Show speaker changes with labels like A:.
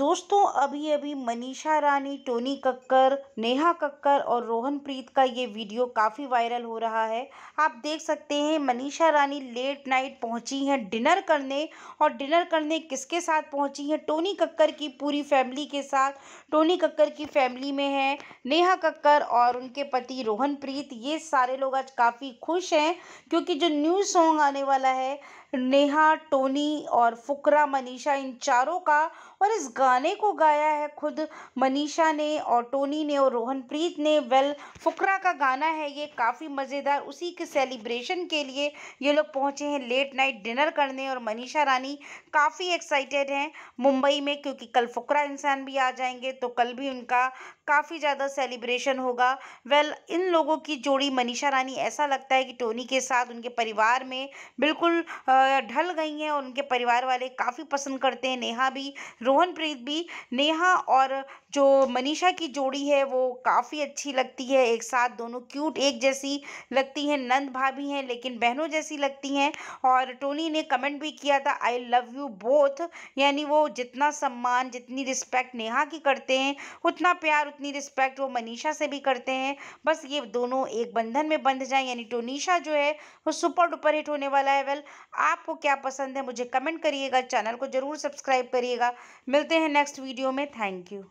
A: दोस्तों अभी अभी मनीषा रानी टोनी कक्कर नेहा कक्कर और रोहन प्रीत का ये वीडियो काफ़ी वायरल हो रहा है आप देख सकते हैं मनीषा रानी लेट नाइट पहुंची हैं डिनर करने और डिनर करने किसके साथ पहुंची हैं टोनी कक्कर की पूरी फैमिली के साथ टोनी कक्कर की फैमिली में है नेहा कक्कर और उनके पति रोहन प्रीत ये सारे लोग आज काफ़ी खुश हैं क्योंकि जो न्यू सॉन्ग आने वाला है नेहा टोनी और फुकरा मनीषा इन चारों का और इस गाने को गाया है खुद मनीषा ने और टोनी ने और रोहनप्रीत ने वेल फुकरा का गाना है ये काफ़ी मज़ेदार उसी के सेलिब्रेशन के लिए ये लोग पहुँचे हैं लेट नाइट डिनर करने और मनीषा रानी काफ़ी एक्साइटेड हैं मुंबई में क्योंकि कल फुकरा इंसान भी आ जाएंगे तो कल भी उनका काफ़ी ज़्यादा सेलिब्रेशन होगा वेल इन लोगों की जोड़ी मनीषा रानी ऐसा लगता है कि टोनी के साथ उनके परिवार में बिल्कुल आ, ढल गई हैं और उनके परिवार वाले काफ़ी पसंद करते हैं नेहा भी रोहन प्रीत भी नेहा और जो मनीषा की जोड़ी है वो काफ़ी अच्छी लगती है एक साथ दोनों क्यूट एक जैसी लगती हैं नंद भाभी हैं लेकिन बहनों जैसी लगती हैं और टोनी ने कमेंट भी किया था आई लव यू बोथ यानी वो जितना सम्मान जितनी रिस्पेक्ट नेहा की करते हैं उतना प्यार उतनी रिस्पेक्ट वो मनीषा से भी करते हैं बस ये दोनों एक बंधन में बंध जाएं यानी टोनीशा जो है वो सुपर डुपर हिट होने वाला है वेल आ आपको क्या पसंद है मुझे कमेंट करिएगा चैनल को ज़रूर सब्सक्राइब करिएगा मिलते हैं नेक्स्ट वीडियो में थैंक यू